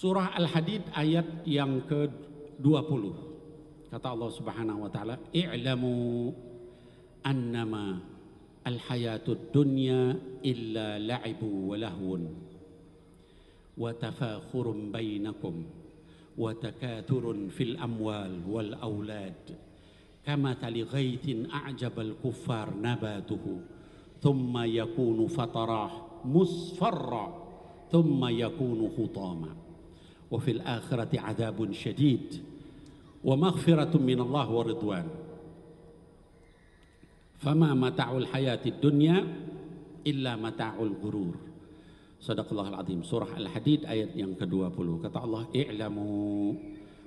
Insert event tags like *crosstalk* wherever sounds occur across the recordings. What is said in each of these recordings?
Surah Al-Hadid ayat yang ke-20. Kata Allah Subhanahu wa taala, "I'lamu annama al-hayatud dunya illa la'ibu wa lahwun wa tafakhurun bainakum wa takathurun fil amwal wal aulad kama tali ghaitin a'jabal kuffar nabatuhu thumma yakunu fatarah musfarra thumma yakunu hutama." وفي الآخرة عذاب شديد ومغفرة من الله ورضوان فما متاع الحياة الدنيا إلا متاع الغرور Sadaqallahul Azim Surah Al-Hadid ayat yang ke-20 Kata Allah I'lamu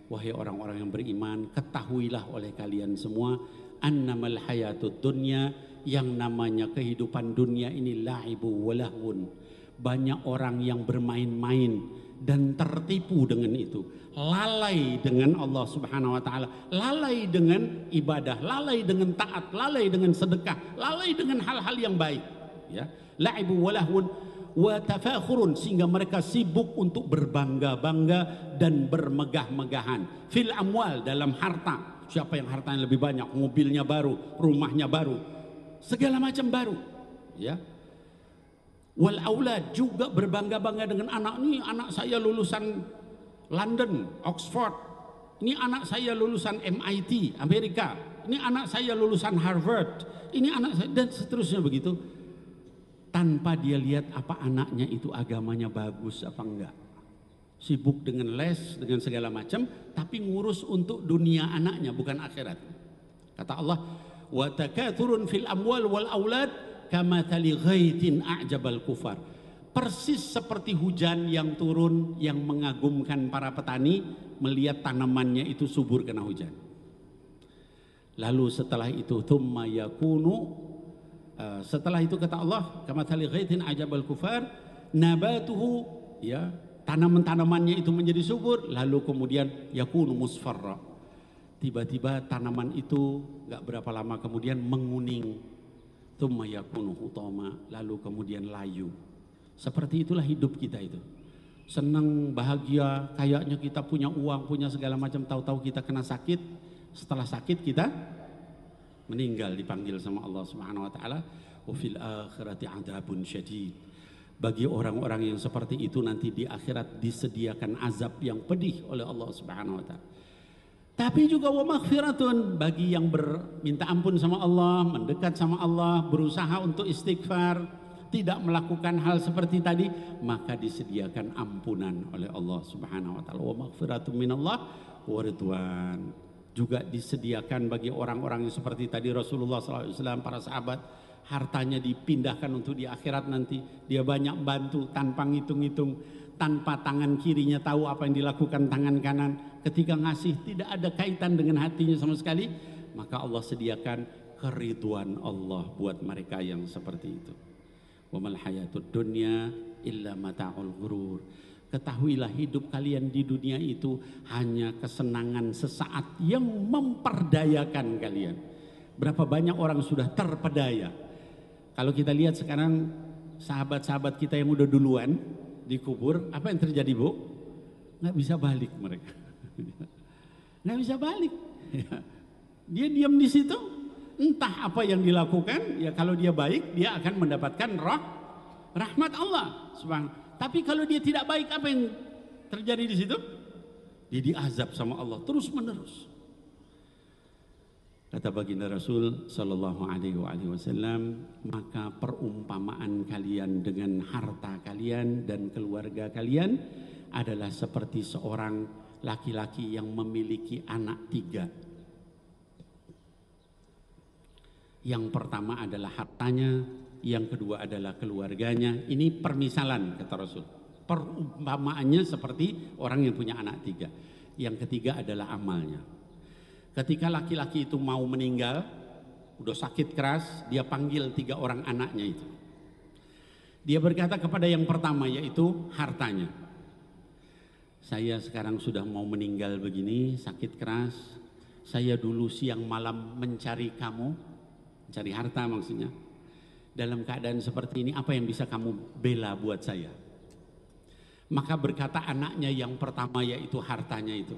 Wahai orang-orang yang beriman Ketahuilah oleh kalian semua Annamal hayatud dunya Yang namanya kehidupan dunia ini La'ibu walahun Banyak orang yang bermain-main dan tertipu dengan itu. Lalai dengan Allah Subhanahu wa taala, lalai dengan ibadah, lalai dengan taat, lalai dengan sedekah, lalai dengan hal-hal yang baik, ya. La'ibu walahun wa tafakhurun sehingga mereka sibuk untuk berbangga-bangga dan bermegah-megahan fil amwal dalam harta. Siapa yang hartanya lebih banyak, mobilnya baru, rumahnya baru, segala macam baru, ya wal aula juga berbangga-bangga dengan anak ini anak saya lulusan London, Oxford. Ini anak saya lulusan MIT, Amerika. Ini anak saya lulusan Harvard. Ini anak saya dan seterusnya begitu. Tanpa dia lihat apa anaknya itu agamanya bagus apa enggak. Sibuk dengan les, dengan segala macam, tapi ngurus untuk dunia anaknya bukan akhirat. Kata Allah, "Wa takathurun fil amwal wal aulad" kama tali ghaitin a'jabal kufar persis seperti hujan yang turun yang mengagumkan para petani melihat tanamannya itu subur kena hujan lalu setelah itu thumma yakunu eh, setelah itu kata Allah kama tali ghaitin a'jabal kufar nabatuhu ya tanaman-tanamannya itu menjadi subur lalu kemudian yakunu musfarra tiba-tiba tanaman itu nggak berapa lama kemudian menguning utama lalu kemudian layu seperti itulah hidup kita itu senang bahagia kayaknya kita punya uang punya segala macam tahu-tahu kita kena sakit setelah sakit kita meninggal dipanggil sama Allah Subhanahu wa taala fil akhirati adabun syadid bagi orang-orang yang seperti itu nanti di akhirat disediakan azab yang pedih oleh Allah Subhanahu wa taala tapi juga wa maghfiratun bagi yang berminta ampun sama Allah, mendekat sama Allah, berusaha untuk istighfar, tidak melakukan hal seperti tadi, maka disediakan ampunan oleh Allah Subhanahu wa taala. Wa maghfiratun minallah wa ridwan. Juga disediakan bagi orang-orang yang seperti tadi Rasulullah SAW, para sahabat, hartanya dipindahkan untuk di akhirat nanti. Dia banyak bantu tanpa ngitung-ngitung tanpa tangan kirinya tahu apa yang dilakukan tangan kanan ketika ngasih tidak ada kaitan dengan hatinya sama sekali maka Allah sediakan keriduan Allah buat mereka yang seperti itu wamal hayatud dunya illa mata'ul ghurur ketahuilah hidup kalian di dunia itu hanya kesenangan sesaat yang memperdayakan kalian berapa banyak orang sudah terpedaya kalau kita lihat sekarang sahabat-sahabat kita yang udah duluan dikubur, apa yang terjadi bu? Nggak bisa balik mereka. *laughs* Nggak bisa balik. *laughs* Dia diam di situ, entah apa yang dilakukan, ya kalau dia baik, dia akan mendapatkan roh, rahmat Allah. Subhan. Tapi kalau dia tidak baik, apa yang terjadi di situ? Dia azab sama Allah terus menerus. Kata baginda Rasul Sallallahu Alaihi Wasallam, maka perumpamaan kalian dengan harta kalian dan keluarga kalian adalah seperti seorang laki-laki yang memiliki anak tiga. Yang pertama adalah hartanya, yang kedua adalah keluarganya. Ini permisalan kata Rasul. Perumpamaannya seperti orang yang punya anak tiga. Yang ketiga adalah amalnya. Ketika laki-laki itu mau meninggal, udah sakit keras, dia panggil tiga orang anaknya itu. Dia berkata kepada yang pertama yaitu hartanya. Saya sekarang sudah mau meninggal begini, sakit keras. Saya dulu siang malam mencari kamu, mencari harta maksudnya. Dalam keadaan seperti ini apa yang bisa kamu bela buat saya? Maka berkata anaknya yang pertama yaitu hartanya itu.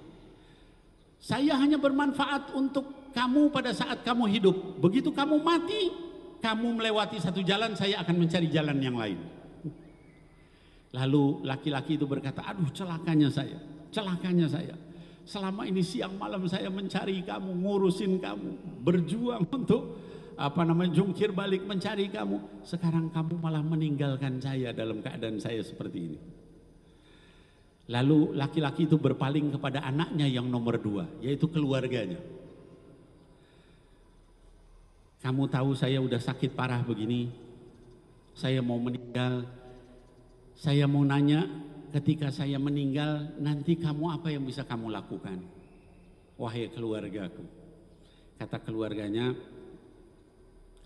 Saya hanya bermanfaat untuk kamu pada saat kamu hidup. Begitu kamu mati, kamu melewati satu jalan, saya akan mencari jalan yang lain. Lalu laki-laki itu berkata, aduh celakanya saya, celakanya saya. Selama ini siang malam saya mencari kamu, ngurusin kamu, berjuang untuk apa namanya jungkir balik mencari kamu. Sekarang kamu malah meninggalkan saya dalam keadaan saya seperti ini. Lalu laki-laki itu berpaling kepada anaknya yang nomor dua, yaitu keluarganya. Kamu tahu saya udah sakit parah begini, saya mau meninggal, saya mau nanya ketika saya meninggal nanti kamu apa yang bisa kamu lakukan? Wahai keluargaku. Kata keluarganya,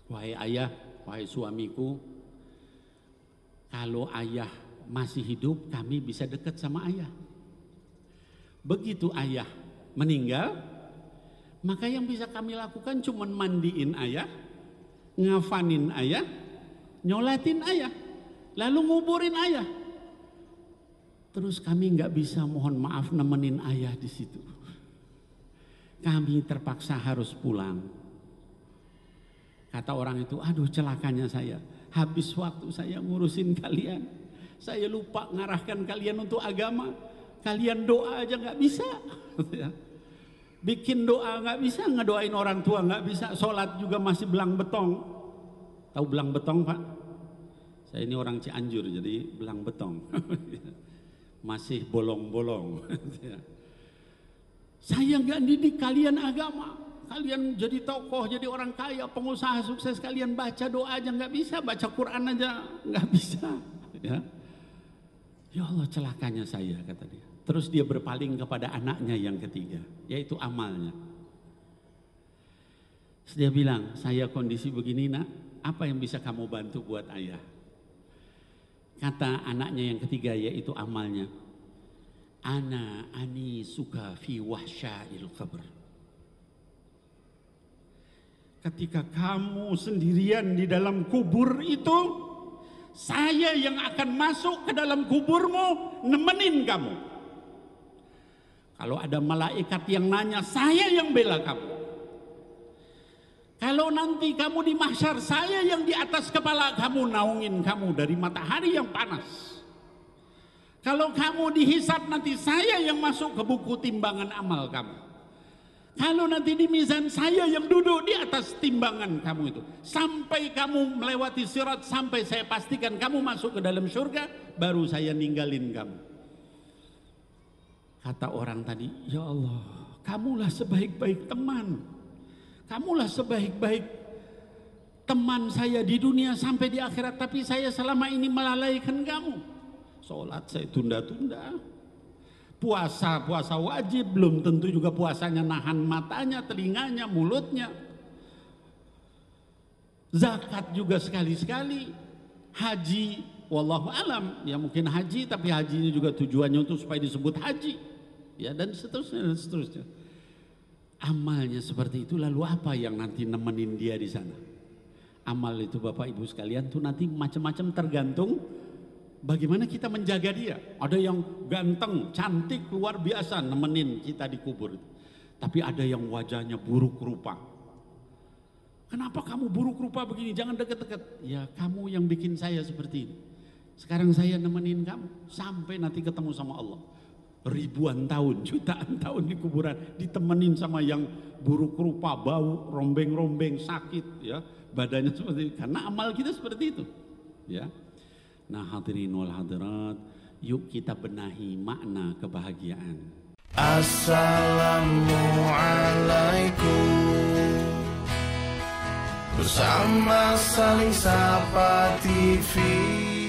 wahai ayah, wahai suamiku, kalau ayah masih hidup kami bisa dekat sama ayah. Begitu ayah meninggal, maka yang bisa kami lakukan cuma mandiin ayah, ngafanin ayah, nyolatin ayah, lalu nguburin ayah. Terus kami nggak bisa mohon maaf nemenin ayah di situ. Kami terpaksa harus pulang. Kata orang itu, aduh celakanya saya. Habis waktu saya ngurusin kalian. Saya lupa ngarahkan kalian untuk agama. Kalian doa aja nggak bisa. *laughs* Bikin doa nggak bisa, ngedoain orang tua nggak bisa. Sholat juga masih belang betong. Tahu belang betong pak? Saya ini orang Cianjur jadi belang betong. *laughs* masih bolong-bolong. *laughs* Saya nggak didik kalian agama kalian jadi tokoh, jadi orang kaya, pengusaha sukses, kalian baca doa aja nggak bisa, baca Quran aja nggak bisa. Ya. Ya Allah celakanya saya kata dia. Terus dia berpaling kepada anaknya yang ketiga, yaitu amalnya. Terus dia bilang, saya kondisi begini nak, apa yang bisa kamu bantu buat ayah? Kata anaknya yang ketiga yaitu amalnya. Ana ani suka fi wahsyail qabr. Ketika kamu sendirian di dalam kubur itu, saya yang akan masuk ke dalam kuburmu nemenin kamu. Kalau ada malaikat yang nanya, saya yang bela kamu. Kalau nanti kamu di mahsyar, saya yang di atas kepala kamu naungin kamu dari matahari yang panas. Kalau kamu dihisap nanti saya yang masuk ke buku timbangan amal kamu. Kalau nanti di mizan saya yang duduk di atas timbangan kamu itu. Sampai kamu melewati sirat, sampai saya pastikan kamu masuk ke dalam surga, baru saya ninggalin kamu. Kata orang tadi, ya Allah, kamulah sebaik-baik teman. Kamulah sebaik-baik teman saya di dunia sampai di akhirat. Tapi saya selama ini melalaikan kamu. Sholat saya tunda-tunda puasa puasa wajib belum tentu juga puasanya nahan matanya telinganya mulutnya zakat juga sekali-sekali haji wallahu alam ya mungkin haji tapi hajinya juga tujuannya untuk supaya disebut haji ya dan seterusnya dan seterusnya amalnya seperti itu lalu apa yang nanti nemenin dia di sana amal itu Bapak Ibu sekalian tuh nanti macam-macam tergantung bagaimana kita menjaga dia? Ada yang ganteng, cantik, luar biasa nemenin kita dikubur. Tapi ada yang wajahnya buruk rupa. Kenapa kamu buruk rupa begini? Jangan deket-deket. Ya kamu yang bikin saya seperti ini. Sekarang saya nemenin kamu sampai nanti ketemu sama Allah. Ribuan tahun, *laughs* jutaan tahun di kuburan ditemenin sama yang buruk rupa, bau, rombeng-rombeng, sakit ya. Badannya seperti itu. Karena amal kita seperti itu. Ya, Nah hadirin wal hadirat, yuk kita benahi makna kebahagiaan. Assalamualaikum Bersama saling sapa TV